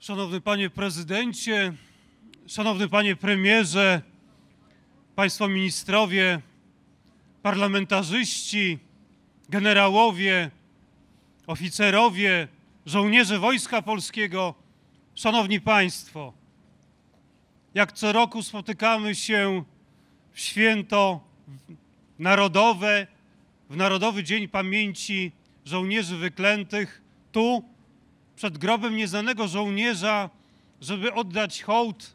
Szanowny Panie Prezydencie, Szanowny Panie Premierze, Państwo Ministrowie, Parlamentarzyści, Generałowie, Oficerowie, Żołnierze Wojska Polskiego, Szanowni Państwo, jak co roku spotykamy się w święto narodowe, w Narodowy Dzień Pamięci Żołnierzy Wyklętych tu przed grobem nieznanego żołnierza, żeby oddać hołd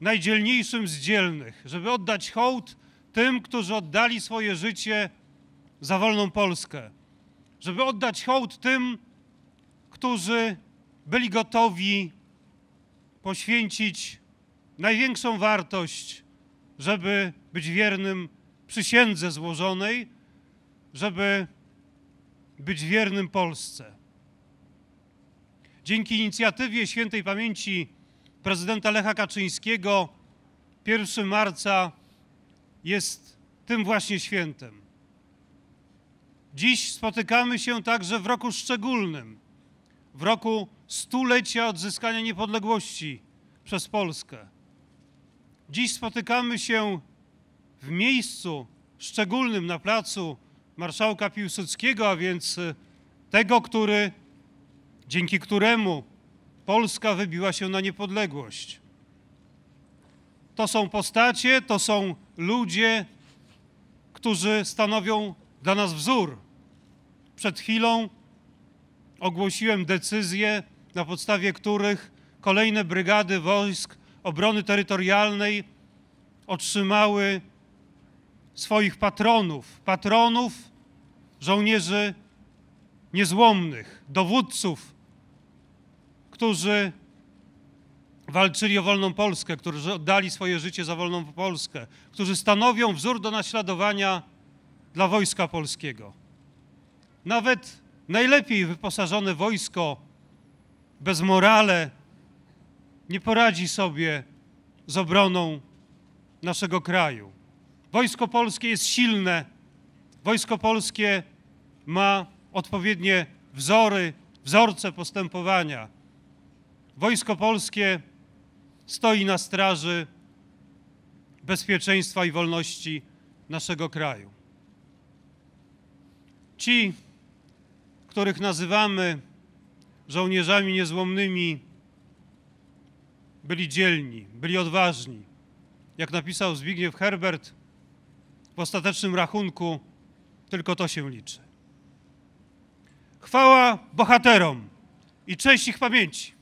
najdzielniejszym z dzielnych, żeby oddać hołd tym, którzy oddali swoje życie za wolną Polskę, żeby oddać hołd tym, którzy byli gotowi poświęcić największą wartość, żeby być wiernym przysiędze złożonej, żeby być wiernym Polsce. Dzięki inicjatywie świętej pamięci prezydenta Lecha Kaczyńskiego 1 marca jest tym właśnie świętem. Dziś spotykamy się także w roku szczególnym, w roku stulecia odzyskania niepodległości przez Polskę. Dziś spotykamy się w miejscu szczególnym na placu marszałka Piłsudskiego, a więc tego, który dzięki któremu Polska wybiła się na niepodległość. To są postacie, to są ludzie, którzy stanowią dla nas wzór. Przed chwilą ogłosiłem decyzje, na podstawie których kolejne brygady wojsk obrony terytorialnej otrzymały swoich patronów, patronów żołnierzy niezłomnych, dowódców którzy walczyli o wolną Polskę, którzy oddali swoje życie za wolną Polskę, którzy stanowią wzór do naśladowania dla wojska polskiego. Nawet najlepiej wyposażone wojsko bez morale nie poradzi sobie z obroną naszego kraju. Wojsko polskie jest silne, wojsko polskie ma odpowiednie wzory, wzorce postępowania Wojsko Polskie stoi na straży bezpieczeństwa i wolności naszego kraju. Ci, których nazywamy żołnierzami niezłomnymi, byli dzielni, byli odważni. Jak napisał Zbigniew Herbert, w ostatecznym rachunku tylko to się liczy. Chwała bohaterom i cześć ich pamięci.